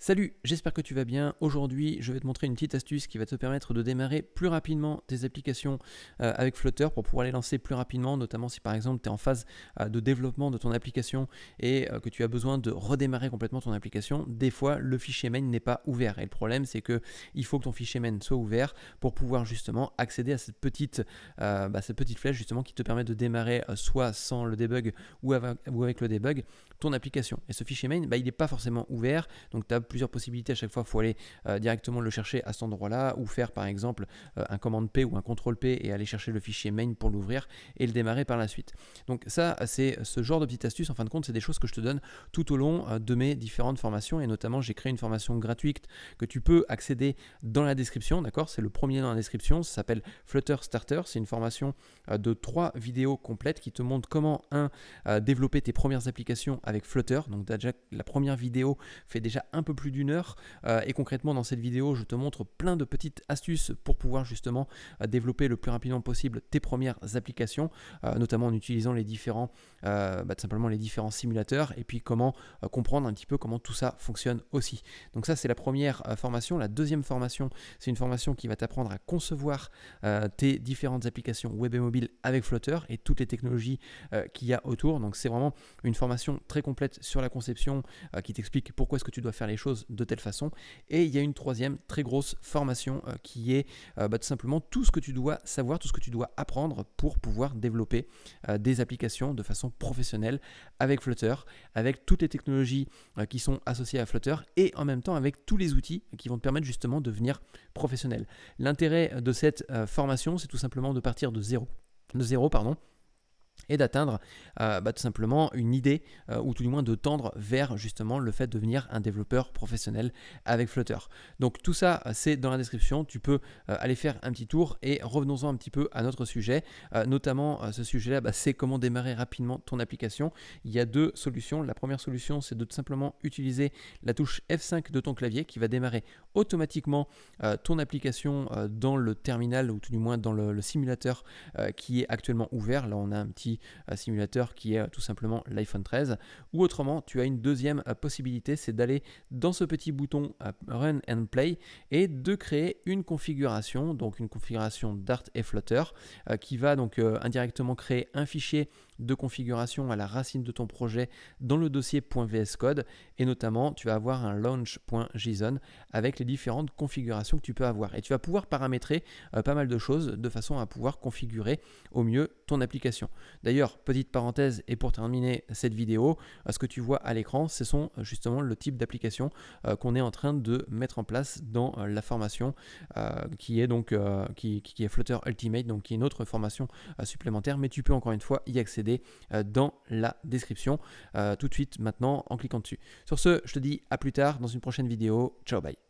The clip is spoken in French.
Salut, j'espère que tu vas bien. Aujourd'hui, je vais te montrer une petite astuce qui va te permettre de démarrer plus rapidement tes applications euh, avec Flutter pour pouvoir les lancer plus rapidement, notamment si par exemple tu es en phase euh, de développement de ton application et euh, que tu as besoin de redémarrer complètement ton application. Des fois, le fichier main n'est pas ouvert et le problème c'est que il faut que ton fichier main soit ouvert pour pouvoir justement accéder à cette petite, bah, cette petite flèche justement qui te permet de démarrer soit sans le debug ou avec, avec, le debug ton application. Et ce fichier main, bah, il n'est pas forcément ouvert, donc tu as plusieurs possibilités à chaque fois. Il faut aller euh, directement le chercher à cet endroit-là ou faire par exemple euh, un commande P ou un contrôle P et aller chercher le fichier main pour l'ouvrir et le démarrer par la suite. Donc ça, c'est ce genre de petite astuce. En fin de compte, c'est des choses que je te donne tout au long euh, de mes différentes formations et notamment j'ai créé une formation gratuite que tu peux accéder dans la description. D'accord C'est le premier dans la description. Ça s'appelle Flutter Starter. C'est une formation de trois vidéos complètes qui te montrent comment un développer tes premières applications avec Flutter. Donc déjà la première vidéo fait déjà un peu plus d'une heure. Euh, et concrètement, dans cette vidéo, je te montre plein de petites astuces pour pouvoir justement euh, développer le plus rapidement possible tes premières applications, euh, notamment en utilisant les différents, bah, simplement les différents simulateurs et puis comment comprendre un petit peu comment tout ça fonctionne aussi. Donc ça, c'est la première formation. La deuxième formation, c'est une formation qui va t'apprendre à concevoir tes différentes applications web et mobile avec Flutter et toutes les technologies qu'il y a autour. Donc c'est vraiment une formation très complète sur la conception qui t'explique pourquoi est-ce que tu dois faire les choses de telle façon. Et il y a une troisième très grosse formation euh, qui est euh, bah, tout simplement tout ce que tu dois savoir, tout ce que tu dois apprendre pour pouvoir développer euh, des applications de façon professionnelle avec Flutter, avec toutes les technologies qui sont associées à Flutter et en même temps avec tous les outils qui vont te permettre justement de devenir professionnel. L'intérêt de cette formation, c'est tout simplement de partir de zéro, de zéro pardon, et d'atteindre euh, bah, tout simplement une idée, euh, ou tout du moins de tendre vers justement le fait de devenir un développeur professionnel avec Flutter. Donc tout ça, euh, c'est dans la description, tu peux aller faire un petit tour et revenons-en un petit peu à notre sujet, notamment ce sujet-là, bah, c'est comment démarrer rapidement ton application. Il y a deux solutions. La première solution, c'est de tout simplement utiliser la touche F5 de ton clavier qui va démarrer automatiquement ton application dans le terminal ou tout du moins dans le simulateur qui est actuellement ouvert. Là, on a un petit euh, simulateur qui est euh, tout simplement l'iPhone 13. Ou autrement, tu as une deuxième euh, possibilité, c'est d'aller dans ce petit bouton Run and Play et de créer une configuration, donc une configuration Dart et Flutter, qui va donc indirectement créer un fichier de configuration à la racine de ton projet dans le dossier .vscode et notamment tu vas avoir un launch.json avec les différentes configurations que tu peux avoir et tu vas pouvoir paramétrer euh, pas mal de choses de façon à pouvoir configurer au mieux ton application. D'ailleurs, petite parenthèse et pour terminer cette vidéo, euh, ce que tu vois à l'écran, ce sont euh, justement le type d'application qu'on est en train de mettre en place dans la formation qui est donc qui, qui, est Flutter Ultimate donc qui est une autre formation supplémentaire mais tu peux encore une fois y accéder euh, dans la description euh, tout de suite maintenant en cliquant dessus. Sur ce, je te dis à plus tard dans une prochaine vidéo. Ciao, bye.